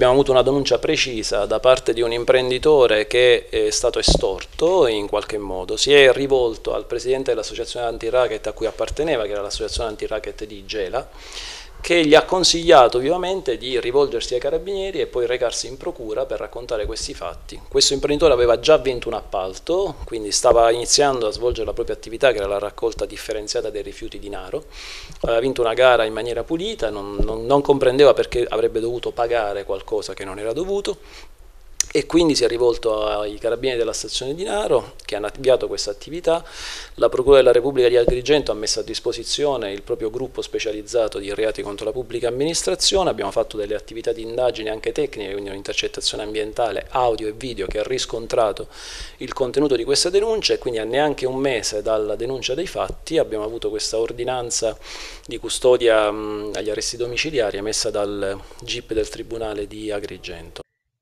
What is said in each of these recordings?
Abbiamo avuto una denuncia precisa da parte di un imprenditore che è stato estorto in qualche modo, si è rivolto al presidente dell'associazione anti-racket a cui apparteneva, che era l'associazione anti-racket di Gela, che gli ha consigliato vivamente di rivolgersi ai carabinieri e poi recarsi in procura per raccontare questi fatti. Questo imprenditore aveva già vinto un appalto, quindi stava iniziando a svolgere la propria attività che era la raccolta differenziata dei rifiuti di Naro, aveva vinto una gara in maniera pulita, non, non, non comprendeva perché avrebbe dovuto pagare qualcosa che non era dovuto, e quindi si è rivolto ai carabinieri della stazione di Naro che hanno avviato questa attività. La Procura della Repubblica di Agrigento ha messo a disposizione il proprio gruppo specializzato di reati contro la pubblica amministrazione, abbiamo fatto delle attività di indagine anche tecniche, quindi un'intercettazione ambientale, audio e video che ha riscontrato il contenuto di questa denuncia e quindi a neanche un mese dalla denuncia dei fatti abbiamo avuto questa ordinanza di custodia mh, agli arresti domiciliari emessa dal GIP del Tribunale di Agrigento.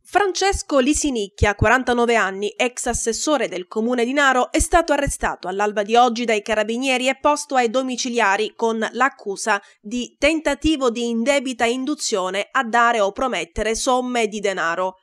Francesco Lisinicchia, 49 anni, ex assessore del comune di Naro, è stato arrestato all'alba di oggi dai carabinieri e posto ai domiciliari con l'accusa di tentativo di indebita induzione a dare o promettere somme di denaro.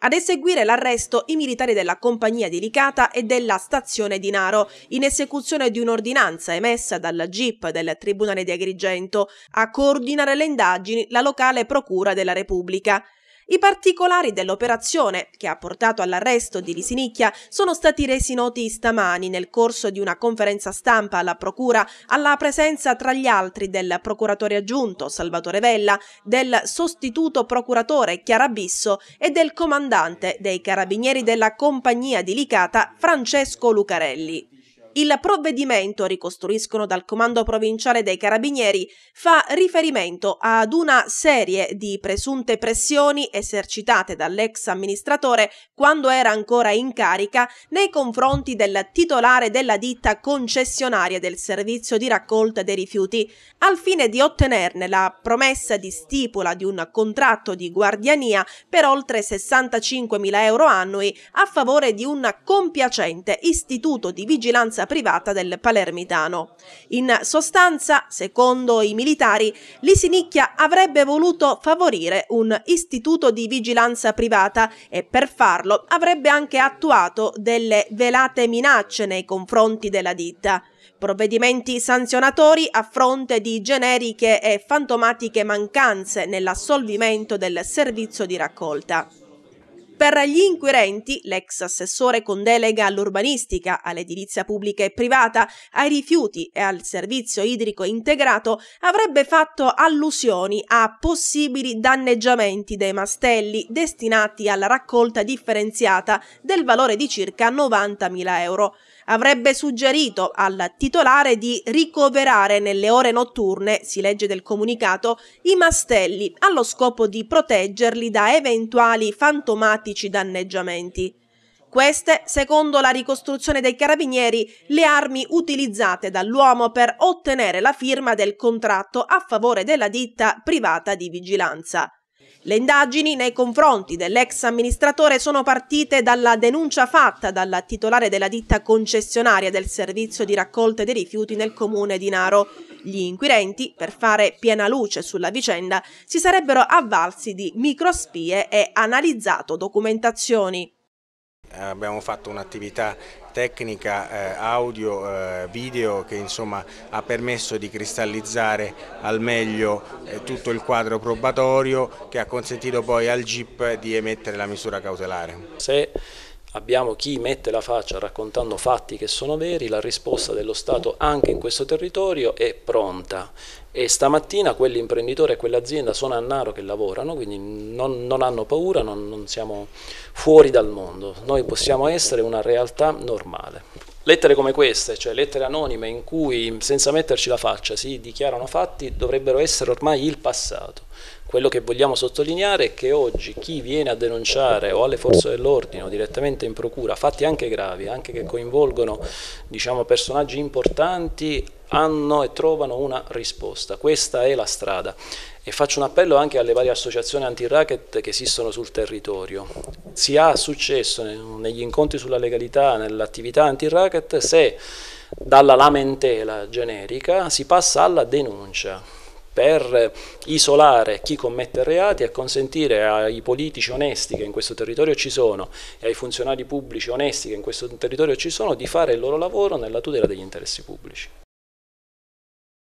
Ad eseguire l'arresto i militari della compagnia di Licata e della stazione di Naro, in esecuzione di un'ordinanza emessa dalla GIP del Tribunale di Agrigento, a coordinare le indagini la locale Procura della Repubblica. I particolari dell'operazione, che ha portato all'arresto di Lisinicchia sono stati resi noti stamani nel corso di una conferenza stampa alla Procura, alla presenza tra gli altri del procuratore aggiunto Salvatore Vella, del sostituto procuratore Chiarabisso e del comandante dei carabinieri della compagnia di Licata Francesco Lucarelli. Il provvedimento, ricostruiscono dal comando provinciale dei carabinieri, fa riferimento ad una serie di presunte pressioni esercitate dall'ex amministratore quando era ancora in carica nei confronti del titolare della ditta concessionaria del servizio di raccolta dei rifiuti, al fine di ottenerne la promessa di stipula di un contratto di guardiania per oltre 65.000 euro annui a favore di un compiacente istituto di vigilanza residenza privata del palermitano. In sostanza, secondo i militari, Lisinicchia avrebbe voluto favorire un istituto di vigilanza privata e per farlo avrebbe anche attuato delle velate minacce nei confronti della ditta provvedimenti sanzionatori a fronte di generiche e fantomatiche mancanze nell'assolvimento del servizio di raccolta. Per gli inquirenti, l'ex assessore con delega all'urbanistica, all'edilizia pubblica e privata, ai rifiuti e al servizio idrico integrato avrebbe fatto allusioni a possibili danneggiamenti dei mastelli destinati alla raccolta differenziata del valore di circa 90.000 euro avrebbe suggerito al titolare di ricoverare nelle ore notturne, si legge del comunicato, i mastelli allo scopo di proteggerli da eventuali fantomatici danneggiamenti. Queste, secondo la ricostruzione dei carabinieri, le armi utilizzate dall'uomo per ottenere la firma del contratto a favore della ditta privata di vigilanza. Le indagini nei confronti dell'ex amministratore sono partite dalla denuncia fatta dalla titolare della ditta concessionaria del servizio di raccolta dei rifiuti nel comune di Naro. Gli inquirenti, per fare piena luce sulla vicenda, si sarebbero avvalsi di microspie e analizzato documentazioni abbiamo fatto un'attività tecnica eh, audio eh, video che insomma ha permesso di cristallizzare al meglio eh, tutto il quadro probatorio che ha consentito poi al GIP di emettere la misura cautelare. Se abbiamo chi mette la faccia raccontando fatti che sono veri, la risposta dello Stato anche in questo territorio è pronta e stamattina quell'imprenditore e quell'azienda sono a Naro che lavorano, quindi non, non hanno paura, non, non siamo fuori dal mondo, noi possiamo essere una realtà normale. Lettere come queste, cioè lettere anonime in cui senza metterci la faccia si dichiarano fatti, dovrebbero essere ormai il passato. Quello che vogliamo sottolineare è che oggi chi viene a denunciare o alle forze dell'ordine o direttamente in procura fatti anche gravi, anche che coinvolgono diciamo, personaggi importanti, hanno e trovano una risposta. Questa è la strada. E faccio un appello anche alle varie associazioni anti-racket che esistono sul territorio. Si ha successo negli incontri sulla legalità, nell'attività anti-racket, se dalla lamentela generica si passa alla denuncia per isolare chi commette reati e consentire ai politici onesti che in questo territorio ci sono e ai funzionari pubblici onesti che in questo territorio ci sono di fare il loro lavoro nella tutela degli interessi pubblici.